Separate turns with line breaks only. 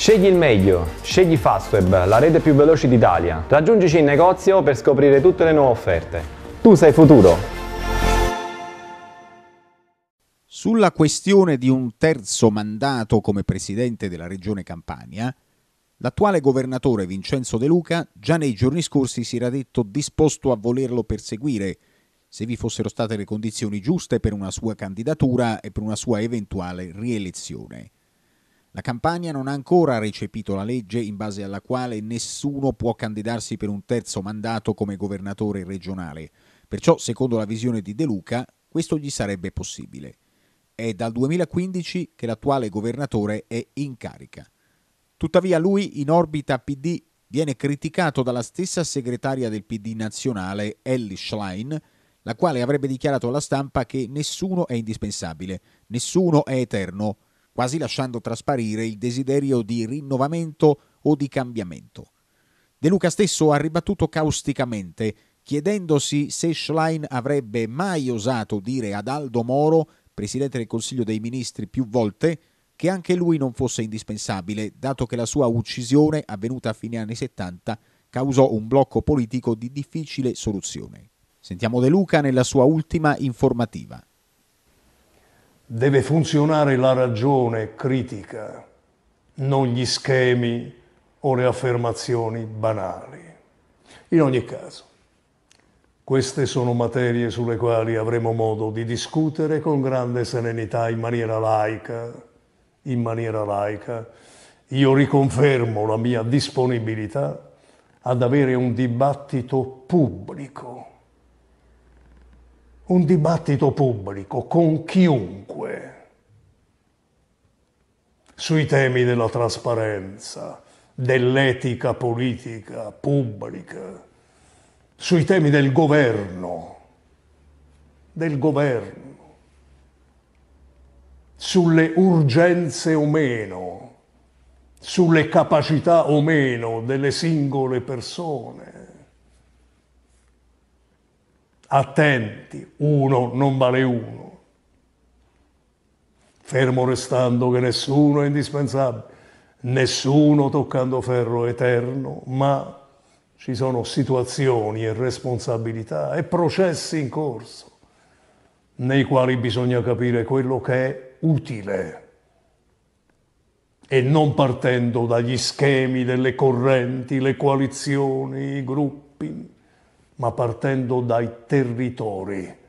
Scegli il meglio, scegli Fastweb, la rete più veloce d'Italia. Raggiungici in negozio per scoprire tutte le nuove offerte. Tu sei futuro! Sulla questione di un terzo mandato come presidente della regione Campania, l'attuale governatore Vincenzo De Luca già nei giorni scorsi si era detto disposto a volerlo perseguire se vi fossero state le condizioni giuste per una sua candidatura e per una sua eventuale rielezione. La Campania non ha ancora recepito la legge in base alla quale nessuno può candidarsi per un terzo mandato come governatore regionale. Perciò, secondo la visione di De Luca, questo gli sarebbe possibile. È dal 2015 che l'attuale governatore è in carica. Tuttavia lui, in orbita PD, viene criticato dalla stessa segretaria del PD nazionale, Ellie Schlein, la quale avrebbe dichiarato alla stampa che nessuno è indispensabile, nessuno è eterno, quasi lasciando trasparire il desiderio di rinnovamento o di cambiamento. De Luca stesso ha ribattuto causticamente, chiedendosi se Schlein avrebbe mai osato dire ad Aldo Moro, presidente del Consiglio dei Ministri più volte, che anche lui non fosse indispensabile, dato che la sua uccisione, avvenuta a fine anni 70, causò un blocco politico di difficile soluzione. Sentiamo De Luca nella sua ultima informativa. Deve funzionare la ragione critica, non
gli schemi o le affermazioni banali. In ogni caso, queste sono materie sulle quali avremo modo di discutere con grande serenità in maniera laica, in maniera laica. Io riconfermo la mia disponibilità ad avere un dibattito pubblico. Un dibattito pubblico con chiunque sui temi della trasparenza, dell'etica politica pubblica, sui temi del governo, del governo, sulle urgenze o meno, sulle capacità o meno delle singole persone. Attenti, uno non vale uno fermo restando che nessuno è indispensabile, nessuno toccando ferro eterno, ma ci sono situazioni e responsabilità e processi in corso nei quali bisogna capire quello che è utile e non partendo dagli schemi delle correnti, le coalizioni, i gruppi, ma partendo dai territori.